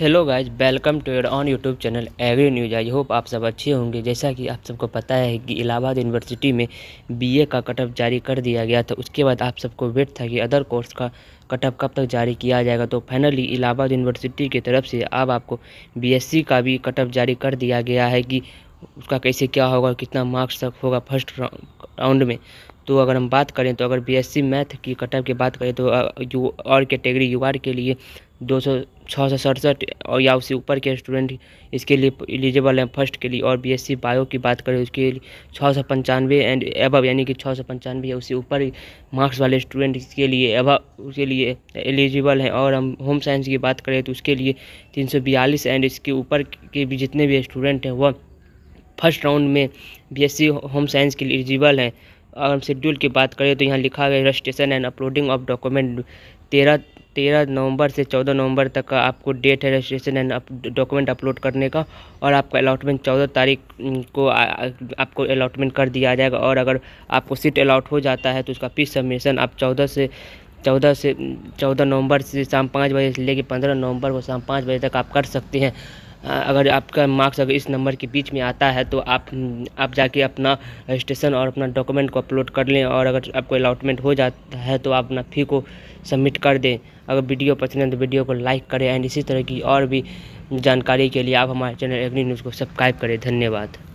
hello guys welcome to air on YouTube channel every news I hope आप सब अच्छे होंगे जैसा कि आप सबको पता है कि इलाहाबाद यूनिवर्सिटी में बीए का कटअप जारी कर दिया गया था उसके बाद आप सबको वेट था कि अदर कोर्स का कटअप कब तक जारी किया जाएगा तो फाइनली इलाहाबाद यूनिवर्सिटी की तरफ से अब आपको बी का भी कटअप जारी कर दिया गया है कि उसका कैसे क्या होगा कितना मार्क्स तक होगा फर्स्ट राउंड में तो अगर हम बात करें तो अगर बीएससी मैथ की कटअप की बात करें तो यू और कैटेगरी यू के लिए दो सौ छः सौ सड़सठ और या उससे ऊपर के स्टूडेंट इसके लिए एलिजिबल हैं फर्स्ट के लिए और बीएससी बायो की बात करें उसके लिए छः सौ पंचानवे एंड एबव यानी कि छः सौ पंचानवे या उससे ऊपर मार्क्स वाले स्टूडेंट इसके लिए एबव उसके लिए एलिजिबल हैं और हम होम साइंस की बात करें तो उसके लिए तीन सौ बयालीस एंड इसके ऊपर के भी जितने भी स्टूडेंट हैं वह फर्स्ट राउंड में बी होम साइंस के लिए एलिजिबल हैं और हम शेड्यूल की बात करें तो यहाँ लिखा गया registration and uploading of document तेरह तेरह नवंबर से चौदह नवंबर तक का आपको डेट है registration and up document upload करने का और आपका अलाटमेंट चौदह तारीख को आ, आपको अलाटमेंट कर दिया जाएगा और अगर आपको सीट अलाउट हो जाता है तो उसका फीस सबमिशन आप चौदह से चौदह से चौदह नवंबर से शाम पाँच बजे से लेकर पंद्रह नवंबर को शाम पाँच बजे तक आप कर सकते हैं अगर आपका मार्क्स अगर इस नंबर के बीच में आता है तो आप आप जाके अपना रजिस्ट्रेशन और अपना डॉक्यूमेंट को अपलोड कर लें और अगर आपको अलाउटमेंट हो जाता है तो आप अपना फ़ी को सबमिट कर दें अगर वीडियो पसंद है तो वीडियो को लाइक करें एंड इसी तरह की और भी जानकारी के लिए आप हमारे चैनल एग्नी न्यूज़ को सब्सक्राइब करें धन्यवाद